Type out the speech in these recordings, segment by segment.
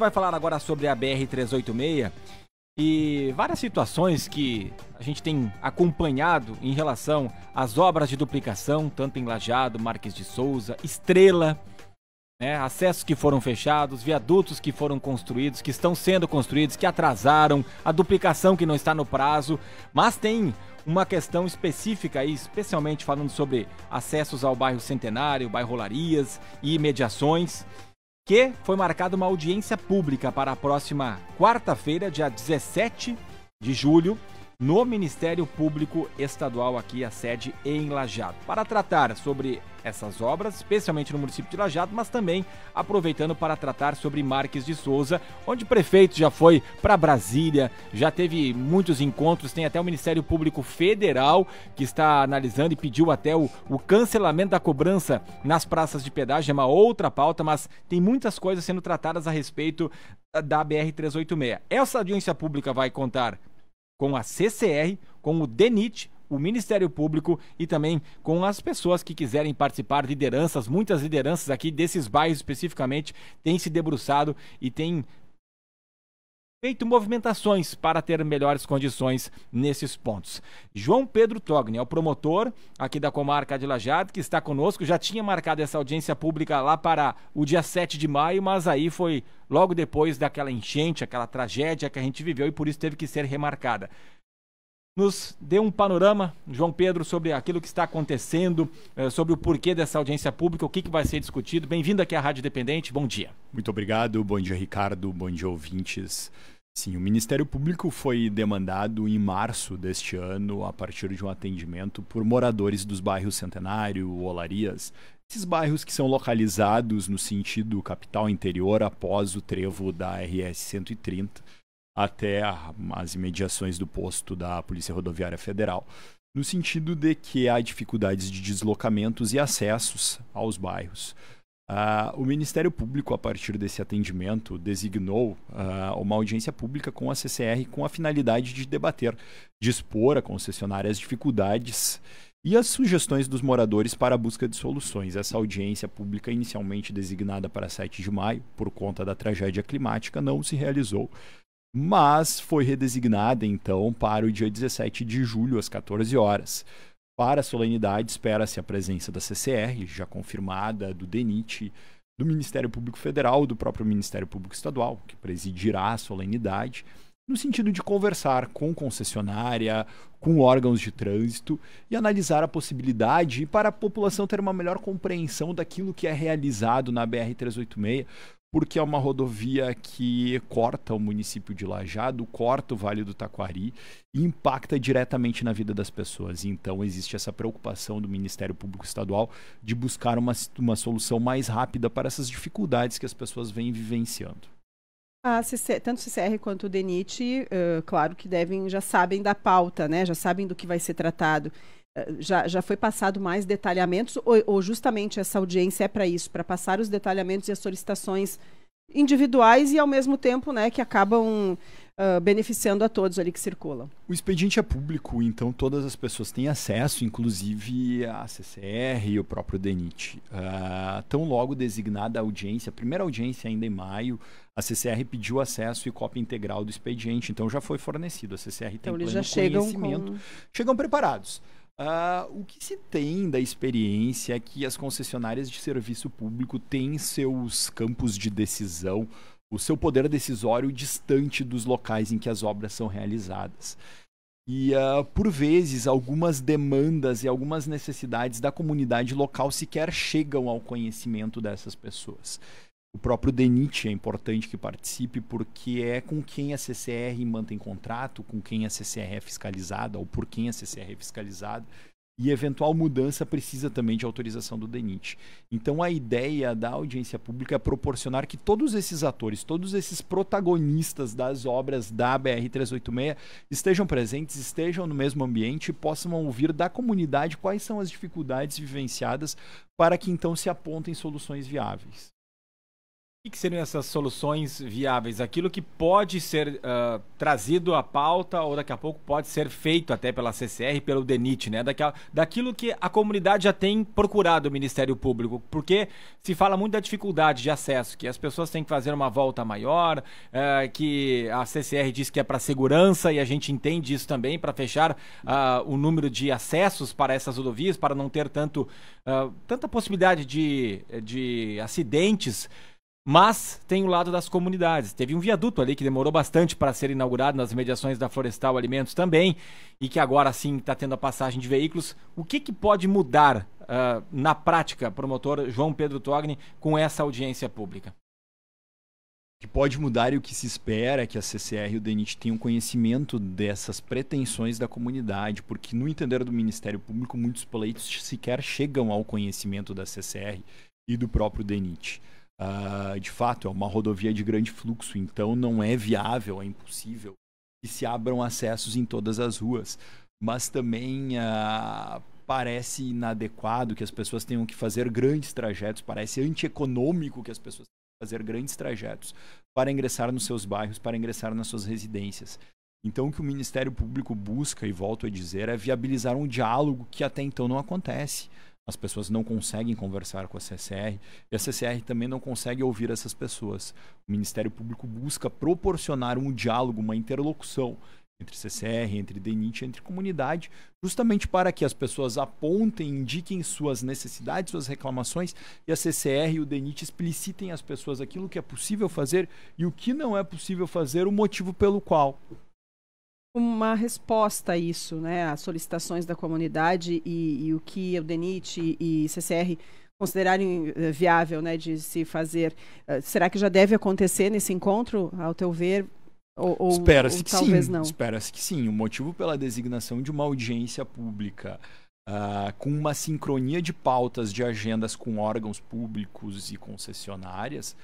vai falar agora sobre a BR-386 e várias situações que a gente tem acompanhado em relação às obras de duplicação, tanto em Lajado, Marques de Souza, Estrela, né, acessos que foram fechados, viadutos que foram construídos, que estão sendo construídos, que atrasaram, a duplicação que não está no prazo, mas tem uma questão específica aí, especialmente falando sobre acessos ao bairro Centenário, bairro Larias e imediações que foi marcada uma audiência pública para a próxima quarta-feira, dia 17 de julho, no Ministério Público Estadual, aqui a sede em Lajado, para tratar sobre essas obras, especialmente no município de Lajado, mas também aproveitando para tratar sobre Marques de Souza, onde o prefeito já foi para Brasília, já teve muitos encontros, tem até o Ministério Público Federal que está analisando e pediu até o, o cancelamento da cobrança nas praças de pedágio, é uma outra pauta, mas tem muitas coisas sendo tratadas a respeito da BR-386. Essa audiência pública vai contar com a CCR, com o DENIT, o Ministério Público e também com as pessoas que quiserem participar, lideranças, muitas lideranças aqui desses bairros especificamente têm se debruçado e têm feito movimentações para ter melhores condições nesses pontos. João Pedro Togni é o promotor aqui da comarca de Lajado, que está conosco, já tinha marcado essa audiência pública lá para o dia 7 de maio, mas aí foi logo depois daquela enchente, aquela tragédia que a gente viveu e por isso teve que ser remarcada nos dê um panorama, João Pedro, sobre aquilo que está acontecendo, eh, sobre o porquê dessa audiência pública, o que, que vai ser discutido. Bem-vindo aqui à Rádio Dependente, bom dia. Muito obrigado, bom dia, Ricardo, bom dia, ouvintes. Sim, o Ministério Público foi demandado em março deste ano, a partir de um atendimento por moradores dos bairros Centenário, Olarias, esses bairros que são localizados no sentido capital interior após o trevo da RS 130 até a, as imediações do posto da Polícia Rodoviária Federal, no sentido de que há dificuldades de deslocamentos e acessos aos bairros. Uh, o Ministério Público, a partir desse atendimento, designou uh, uma audiência pública com a CCR com a finalidade de debater, de expor concessionária as dificuldades e as sugestões dos moradores para a busca de soluções. Essa audiência pública, inicialmente designada para 7 de maio, por conta da tragédia climática, não se realizou mas foi redesignada então para o dia 17 de julho, às 14 horas. Para a solenidade, espera-se a presença da CCR, já confirmada, do DENIT, do Ministério Público Federal, do próprio Ministério Público Estadual, que presidirá a solenidade, no sentido de conversar com concessionária, com órgãos de trânsito e analisar a possibilidade para a população ter uma melhor compreensão daquilo que é realizado na BR-386, porque é uma rodovia que corta o município de Lajado, corta o Vale do Taquari e impacta diretamente na vida das pessoas. Então existe essa preocupação do Ministério Público Estadual de buscar uma, uma solução mais rápida para essas dificuldades que as pessoas vêm vivenciando. A CC, tanto o CCR quanto o DENIT, uh, eh, claro que devem, já sabem da pauta, né? já sabem do que vai ser tratado já, já foi passado mais detalhamentos, ou, ou justamente essa audiência é para isso, para passar os detalhamentos e as solicitações individuais e ao mesmo tempo né, que acabam Uh, beneficiando a todos ali que circulam. O expediente é público, então todas as pessoas têm acesso, inclusive a CCR e o próprio DENIT. Uh, ah, tão logo designada a audiência, a primeira audiência ainda em maio, a CCR pediu acesso e cópia integral do expediente, então já foi fornecido. A CCR tem então, pleno já chegam conhecimento. Com... Chegam preparados. Uh, o que se tem da experiência é que as concessionárias de serviço público têm seus campos de decisão, o seu poder decisório distante dos locais em que as obras são realizadas? E, uh, por vezes, algumas demandas e algumas necessidades da comunidade local sequer chegam ao conhecimento dessas pessoas. O próprio DENIT é importante que participe, porque é com quem a CCR mantém contrato, com quem a CCR é fiscalizada, ou por quem a CCR é fiscalizada, e eventual mudança precisa também de autorização do DENIT. Então a ideia da audiência pública é proporcionar que todos esses atores, todos esses protagonistas das obras da BR-386 estejam presentes, estejam no mesmo ambiente e possam ouvir da comunidade quais são as dificuldades vivenciadas para que então se apontem soluções viáveis. O que seriam essas soluções viáveis? Aquilo que pode ser uh, trazido à pauta ou daqui a pouco pode ser feito até pela CCR e pelo DENIT, né? daquilo que a comunidade já tem procurado o Ministério Público, porque se fala muito da dificuldade de acesso, que as pessoas têm que fazer uma volta maior, uh, que a CCR diz que é para segurança e a gente entende isso também, para fechar uh, o número de acessos para essas rodovias, para não ter tanto, ah, tanta possibilidade de, de acidentes mas tem o lado das comunidades. Teve um viaduto ali que demorou bastante para ser inaugurado nas mediações da Florestal Alimentos também, e que agora sim está tendo a passagem de veículos. O que, que pode mudar uh, na prática, promotor João Pedro Togni, com essa audiência pública? que pode mudar e o que se espera é que a CCR e o DENIT tenham conhecimento dessas pretensões da comunidade, porque no entender do Ministério Público, muitos pleitos sequer chegam ao conhecimento da CCR e do próprio DENIT. Uh, de fato, é uma rodovia de grande fluxo, então não é viável, é impossível que se abram acessos em todas as ruas. Mas também uh, parece inadequado que as pessoas tenham que fazer grandes trajetos, parece antieconômico que as pessoas tenham que fazer grandes trajetos para ingressar nos seus bairros, para ingressar nas suas residências. Então, o que o Ministério Público busca, e volto a dizer, é viabilizar um diálogo que até então não acontece. As pessoas não conseguem conversar com a CCR e a CCR também não consegue ouvir essas pessoas. O Ministério Público busca proporcionar um diálogo, uma interlocução entre CCR, entre DENIT, entre comunidade, justamente para que as pessoas apontem, indiquem suas necessidades, suas reclamações e a CCR e o DENIT explicitem às pessoas aquilo que é possível fazer e o que não é possível fazer, o motivo pelo qual uma resposta a isso, né? As solicitações da comunidade e, e o que o DENIT e CCR considerarem eh, viável, né, de se fazer. Eh, será que já deve acontecer nesse encontro, ao teu ver? Ou, ou, Espera-se ou que talvez sim. não. Espera-se que sim. O motivo pela designação de uma audiência pública Uh, com uma sincronia de pautas de agendas com órgãos públicos e concessionárias,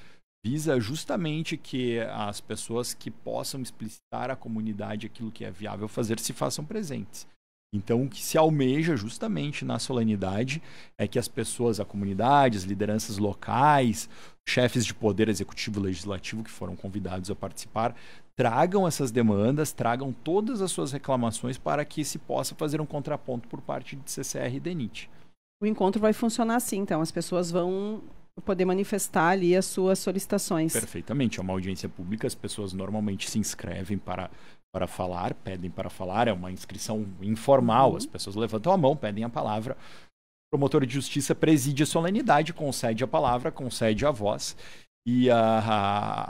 visa justamente que as pessoas que possam explicitar à comunidade aquilo que é viável fazer se façam presentes. Então, o que se almeja justamente na solenidade é que as pessoas, a comunidade, as lideranças locais, chefes de poder executivo e legislativo que foram convidados a participar, tragam essas demandas, tragam todas as suas reclamações para que se possa fazer um contraponto por parte de CCR e DENIT. O encontro vai funcionar assim, então. As pessoas vão poder manifestar ali as suas solicitações. Perfeitamente. É uma audiência pública, as pessoas normalmente se inscrevem para, para falar, pedem para falar, é uma inscrição informal, uhum. as pessoas levantam a mão, pedem a palavra. O promotor de justiça preside a solenidade, concede a palavra, concede a voz e a, ah, a,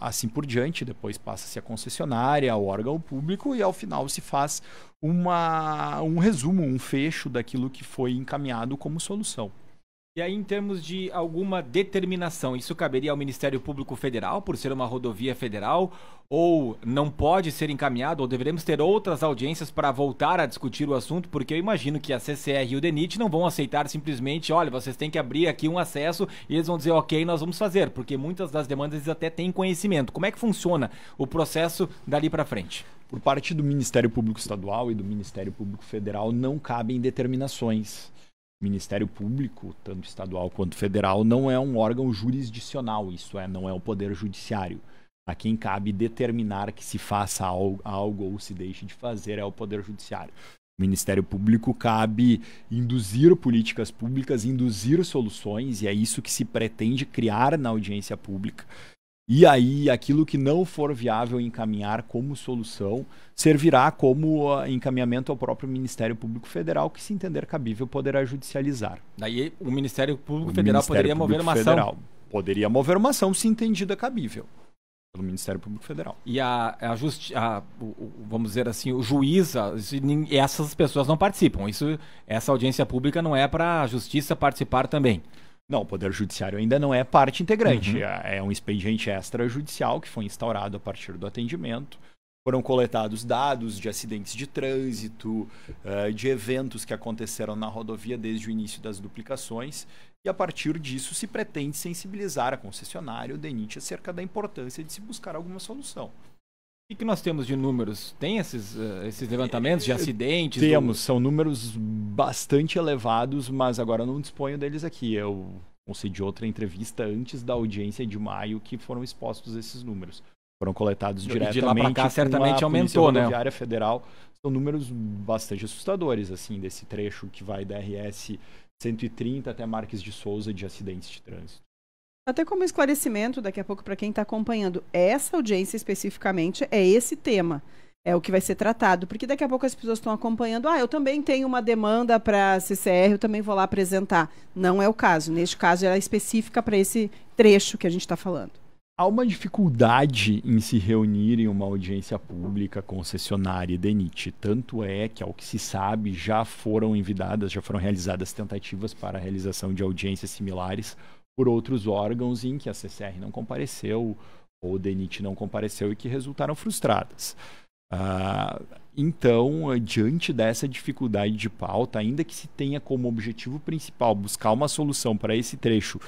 ah, assim por diante. Depois passa-se a concessionária, ao órgão público e ao final se faz uma, um resumo, um fecho daquilo que foi encaminhado como solução. E aí, em termos de alguma determinação, isso caberia ao Ministério Público Federal, por ser uma rodovia federal, ou não pode ser encaminhado, ou deveremos ter outras audiências para voltar a discutir o assunto, porque eu imagino que a CCR e o DENIT não vão aceitar simplesmente, olha, vocês têm que abrir aqui um acesso e eles vão dizer, ok, nós vamos fazer, porque muitas das demandas eles até têm conhecimento. Como é que funciona o processo dali para frente? Por parte do Ministério Público Estadual e do Ministério Público Federal, não cabem determinações Ministério Público, tanto estadual quanto federal, não é um órgão jurisdicional, isso é, não é o Poder Judiciário. A quem cabe determinar que se faça algo, algo ou se deixe de fazer é o Poder Judiciário. O Ministério Público cabe induzir políticas públicas, induzir soluções, e é isso que se pretende criar na audiência pública. E aí, aquilo que não for viável encaminhar como solução servirá como ah, encaminhamento ao próprio Ministério Público Federal, que, se entender cabível, poderá judicializar. Daí, o Ministério Público o Federal Ministério poderia Público mover uma ação? Poderia mover uma ação, se entendida cabível, pelo Ministério Público Federal. E a, a, justi vamos dizer assim, o juiz, a, essas pessoas não participam. Isso, essa audiência pública não é para a justiça participar também. Não, o Poder Judiciário ainda não é parte integrante. Uhum. É, é um expediente extrajudicial que foi instaurado a partir do atendimento. Foram coletados dados de acidentes de trânsito, eh, de eventos que aconteceram na rodovia desde o início das duplicações. E a partir disso se pretende sensibilizar a concessionária, o DENIT, acerca da importância de se buscar alguma solução. O que, nós temos de números? Tem esses, uh, esses levantamentos de eh, acidentes? Temos, do... são números bastante elevados, mas agora não disponho deles aqui. Eu concedi outra entrevista antes da audiência de maio que foram expostos esses números. Foram coletados Eu diretamente. De lá para cá, certamente aumentou, né? área Federal são números bastante assustadores, assim, desse trecho que vai da RS 130 até Marques de Souza de acidentes de trânsito. Até como esclarecimento, daqui a pouco, para quem está acompanhando, essa audiência especificamente é esse tema. É o que vai ser tratado, porque daqui a pouco as pessoas estão acompanhando. Ah, eu também tenho uma demanda para a CCR, eu também vou lá apresentar. Não é o caso. Neste caso, ela é específica para esse trecho que a gente está falando. Há uma dificuldade em se reunir em uma audiência pública concessionária e DENIT. Tanto é que, ao que se sabe, já foram envidadas, já foram realizadas tentativas para a realização de audiências similares por outros órgãos em que a CCR não compareceu ou o DENIT não compareceu e que resultaram frustradas. Ah, então, diante dessa dificuldade de pauta, ainda que se tenha como objetivo principal buscar uma solução para esse trecho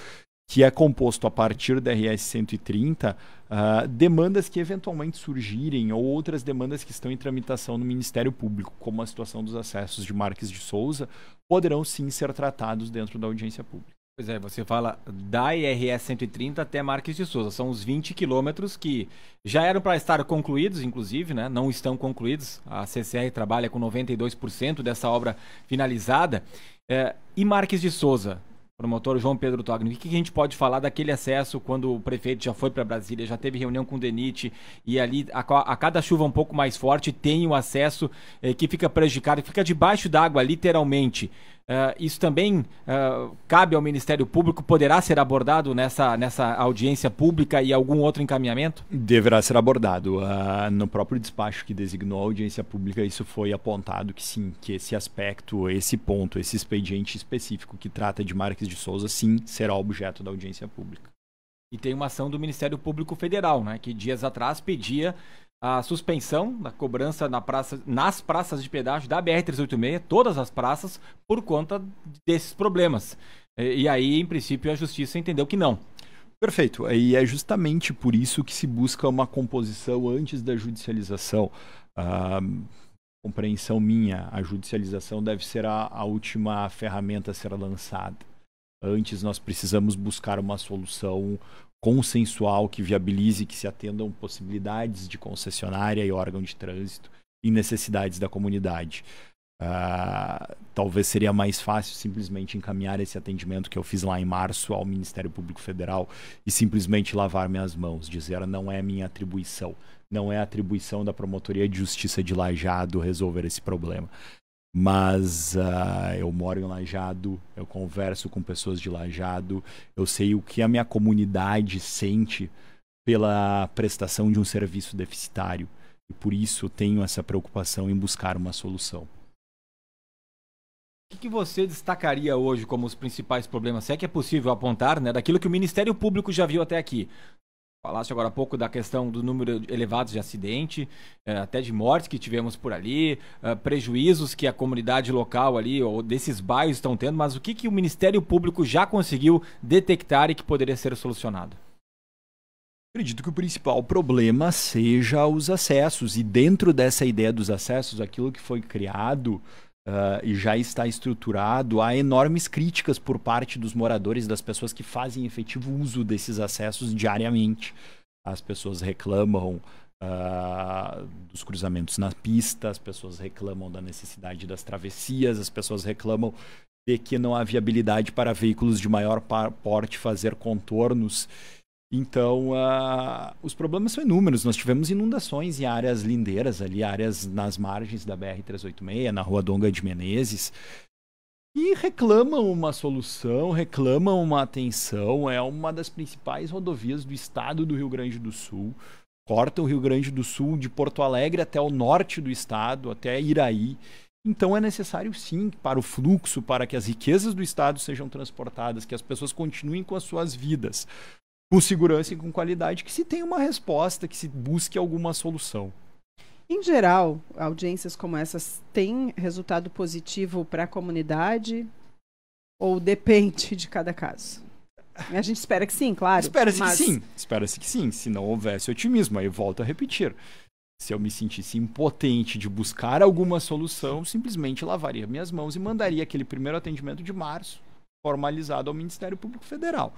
que é composto a partir da RS 130, uh, demandas que eventualmente surgirem ou outras demandas que estão em tramitação no Ministério Público, como a situação dos acessos de Marques de Souza, poderão sim ser tratados dentro da audiência pública. Pois é, você fala da IRS 130 até Marques de Souza. São os 20 quilômetros que já eram para estar concluídos, inclusive, né? não estão concluídos. A CCR trabalha com 92% dessa obra finalizada. É, e Marques de Souza, promotor João Pedro Togni, o que, que, a gente pode falar daquele acesso quando o prefeito já foi para Brasília, já teve reunião com o DENIT e ali a, a cada chuva um pouco mais forte tem o acesso é, que fica prejudicado, fica debaixo d'água, literalmente. Uh, isso também uh, cabe ao Ministério Público, poderá ser abordado nessa, nessa audiência pública e algum outro encaminhamento? Deverá ser abordado. Uh, no próprio despacho que designou a audiência pública, isso foi apontado que sim, que esse aspecto, esse ponto, esse expediente específico que trata de Marques de Souza, sim, será objeto da audiência pública. E tem uma ação do Ministério Público Federal, né, que dias atrás pedia a suspensão da cobrança na praça, nas praças de pedágio da BR-386, todas as praças, por conta desses problemas. E, e, aí, em princípio, a justiça entendeu que não. Perfeito. E é justamente por isso que se busca uma composição antes da judicialização. Ah, compreensão minha, a judicialização deve ser a, a última ferramenta a ser lançada. Antes, nós precisamos buscar uma solução consensual que viabilize que se atendam possibilidades de concessionária e órgão de trânsito e necessidades da comunidade. Uh, talvez seria mais fácil simplesmente encaminhar esse atendimento que eu fiz lá em março ao Ministério Público Federal e simplesmente lavar minhas mãos, dizer não é minha atribuição, não é atribuição da Promotoria de Justiça de Lajado resolver esse problema. Mas uh, eu moro em Lajado, eu converso com pessoas de Lajado, eu sei o que a minha comunidade sente pela prestação de um serviço deficitário. E por isso tenho essa preocupação em buscar uma solução. O que, que você destacaria hoje como os principais problemas, se é que é possível apontar, né, daquilo que o Ministério Público já viu até aqui? Falaste agora há pouco da questão do número elevado de acidente, eh, até de mortes que tivemos por ali, eh, prejuízos que a comunidade local ali, ou desses bairros estão tendo, mas o que, que o Ministério Público já conseguiu detectar e que poderia ser solucionado? Acredito que o principal problema seja os acessos, e dentro dessa ideia dos acessos, aquilo que foi criado Uh, e já está estruturado, há enormes críticas por parte dos moradores, das pessoas que fazem efetivo uso desses acessos diariamente. As pessoas reclamam uh, dos cruzamentos na pista, as pessoas reclamam da necessidade das travessias, as pessoas reclamam de que não há viabilidade para veículos de maior porte fazer contornos então, uh, os problemas são inúmeros. Nós tivemos inundações em áreas lindeiras ali, áreas nas margens da BR-386, na Rua Donga de Menezes, e reclamam uma solução, reclamam uma atenção. É uma das principais rodovias do estado do Rio Grande do Sul. Corta o Rio Grande do Sul de Porto Alegre até o norte do estado, até Iraí. Então é necessário sim para o fluxo, para que as riquezas do estado sejam transportadas, que as pessoas continuem com as suas vidas com segurança e com qualidade, que se tenha uma resposta, que se busque alguma solução. Em geral, audiências como essas têm resultado positivo para a comunidade ou depende de cada caso? A gente espera que sim, claro. Espera-se mas... que sim, espera-se que sim, se não houvesse otimismo. Aí volto a repetir. Se eu me sentisse impotente de buscar alguma solução, simplesmente lavaria minhas mãos e mandaria aquele primeiro atendimento de março formalizado ao Ministério Público Federal.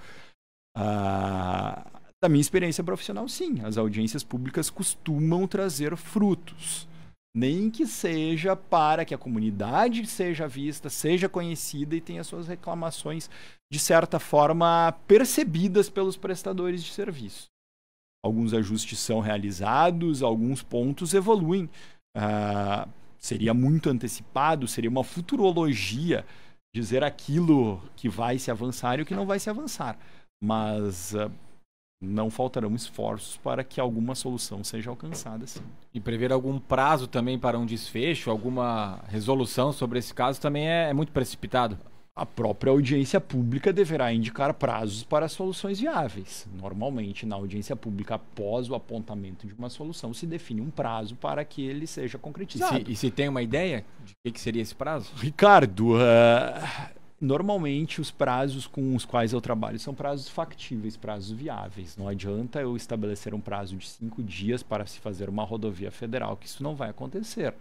Ah, da minha experiência profissional, sim, as audiências públicas costumam trazer frutos. Nem que seja para que a comunidade seja vista, seja conhecida e tenha suas reclamações, de certa forma, percebidas pelos prestadores de serviço. Alguns ajustes são realizados, alguns pontos evoluem. Ah, seria muito antecipado, seria uma futurologia dizer aquilo que vai se avançar e o que não vai se avançar. Mas uh, não faltarão esforços para que alguma solução seja alcançada. Sim. E prever algum prazo também para um desfecho, alguma resolução sobre esse caso também é, é muito precipitado. A própria audiência pública deverá indicar prazos para soluções viáveis. Normalmente, na audiência pública, após o apontamento de uma solução, se define um prazo para que ele seja concretizado. E se, e se tem uma ideia de que, que seria esse prazo? Ricardo, uh Normalmente, os prazos com os quais eu trabalho são prazos factíveis, prazos viáveis. Não adianta eu estabelecer um prazo de cinco dias para se fazer uma rodovia federal, que isso não vai acontecer.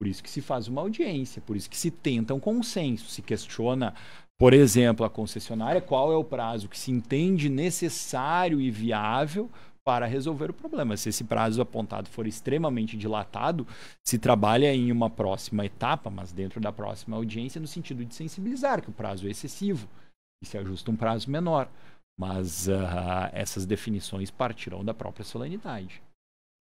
Por isso que se faz uma audiência, por isso que se tenta um consenso, se questiona, por exemplo, a concessionária, qual é o prazo que se entende necessário e viável para resolver o problema. Se esse prazo apontado for extremamente dilatado, se trabalha em uma próxima etapa, mas dentro da próxima audiência, no sentido de sensibilizar que o prazo é excessivo e se ajusta um prazo menor. Mas uh, essas definições partirão da própria solenidade.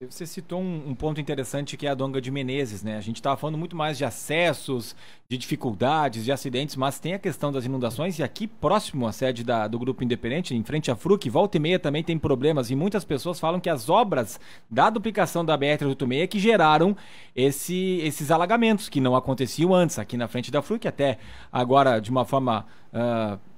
Você citou um, um, ponto interessante que é a Donga de Menezes, né? A gente estava falando muito mais de acessos, de dificuldades, de acidentes, mas tem a questão das inundações e aqui próximo à sede da, do Grupo Independente, em frente à FRUC, volta e meia também tem problemas e muitas pessoas falam que as obras da duplicação da BR-386 é que geraram esse, esses alagamentos que não aconteciam antes aqui na frente da FRUC, até agora de uma forma... Uh,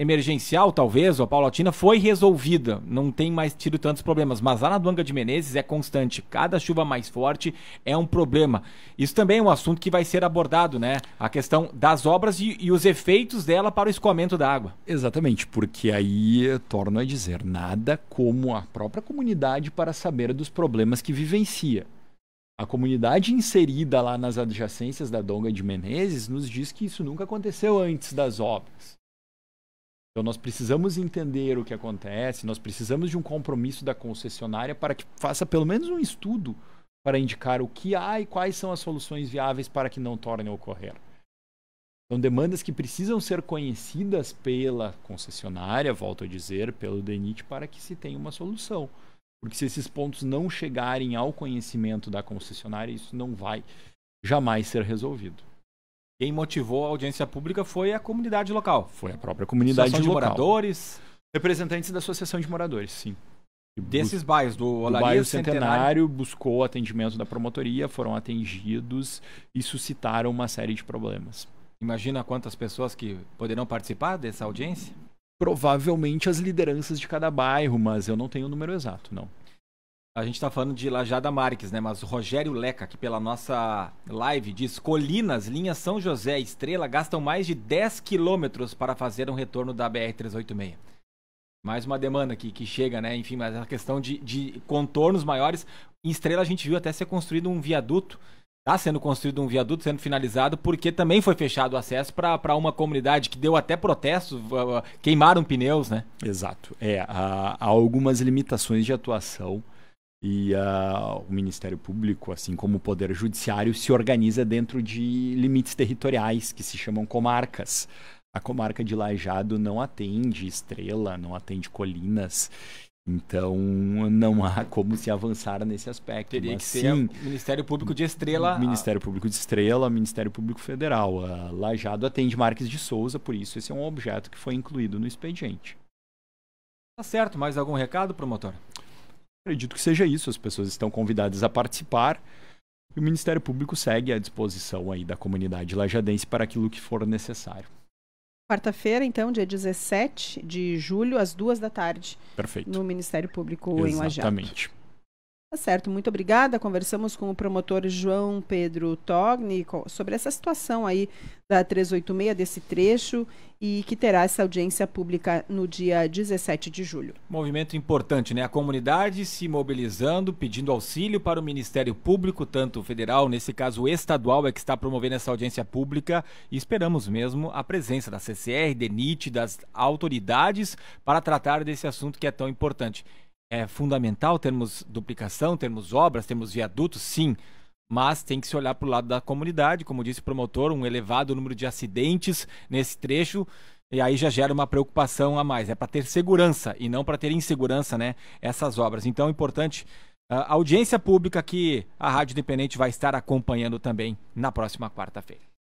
emergencial, talvez, ou a Paulatina, foi resolvida. Não tem mais tido tantos problemas. Mas lá na Duanga de Menezes é constante. Cada chuva mais forte é um problema. Isso também é um assunto que vai ser abordado, né? A questão das obras e, e os efeitos dela para o escoamento da água. Exatamente, porque aí torno a dizer, nada como a própria comunidade para saber dos problemas que vivencia. A comunidade inserida lá nas adjacências da Donga de Menezes nos diz que isso nunca aconteceu antes das obras então nós precisamos entender o que acontece, nós precisamos de um compromisso da concessionária para que faça pelo menos um estudo para indicar o que há e quais são as soluções viáveis para que não torne a ocorrer. São demandas que precisam ser conhecidas pela concessionária, volto a dizer, pelo DENIT, para que se tenha uma solução. Porque se esses pontos não chegarem ao conhecimento da concessionária, isso não vai jamais ser resolvido. Quem motivou a audiência pública foi a comunidade local. Foi a própria comunidade Associação de local. moradores. Representantes da Associação de Moradores, sim. Desses bairros, do Olaria, bairro Centenário, Centenário buscou atendimento da promotoria, foram atendidos e suscitaram uma série de problemas. Imagina quantas pessoas que poderão participar dessa audiência? Provavelmente as lideranças de cada bairro, mas eu não tenho o número exato, não. A gente está falando de Lajada Marques, né? Mas o Rogério Leca, que pela nossa live diz: Colinas, linha São José Estrela gastam mais de 10 quilômetros para fazer um retorno da BR-386. Mais uma demanda aqui que chega, né? Enfim, mas a questão de, de contornos maiores. Em Estrela a gente viu até ser construído um viaduto está sendo construído um viaduto, sendo finalizado, porque também foi fechado o acesso para uma comunidade que deu até protesto, queimaram pneus, né? Exato. É, há, há algumas limitações de atuação e uh, o Ministério Público, assim como o Poder Judiciário, se organiza dentro de limites territoriais que se chamam comarcas. A comarca de Lajado não atende Estrela, não atende Colinas. Então, não há como se avançar nesse aspecto. Teria Mas, que ser sim, Ministério Público de Estrela. Ministério Público de Estrela, Ministério Público Federal. A ah, Lajado atende Marques de Souza, por isso esse é um objeto que foi incluído no expediente. Tá certo, mais algum recado, promotor? Acredito que seja isso, as pessoas estão convidadas a participar. E o Ministério Público segue à disposição aí da comunidade lajadense para aquilo que for necessário. Quarta-feira, então, dia 17 de julho, às duas da tarde. Perfeito. No Ministério Público Exatamente. em Lajado. Exatamente. Tá certo, muito obrigada. Conversamos com o promotor João Pedro Togni sobre essa situação aí da 386 desse trecho e que terá essa audiência pública no dia 17 de julho. Movimento importante, né? A comunidade se mobilizando, pedindo auxílio para o Ministério Público, tanto federal, nesse caso estadual, é que está promovendo essa audiência pública e esperamos mesmo a presença da CCR, DENIT, das autoridades para tratar desse assunto que é tão importante é fundamental termos duplicação, termos obras, termos viadutos, sim, mas tem que se olhar para o lado da comunidade, como disse o promotor, um elevado número de acidentes nesse trecho, e aí já gera uma preocupação a mais. É para ter segurança e não para ter insegurança, né, essas obras. Então é importante a audiência pública que a Rádio Independente vai estar acompanhando também na próxima quarta-feira.